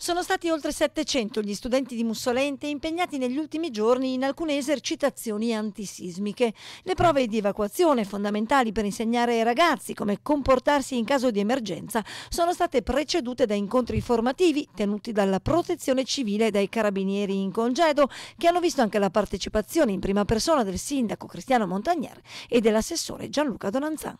Sono stati oltre 700 gli studenti di Mussolente impegnati negli ultimi giorni in alcune esercitazioni antisismiche. Le prove di evacuazione, fondamentali per insegnare ai ragazzi come comportarsi in caso di emergenza, sono state precedute da incontri formativi tenuti dalla protezione civile e dai carabinieri in congedo, che hanno visto anche la partecipazione in prima persona del sindaco Cristiano Montagnier e dell'assessore Gianluca Donanzan.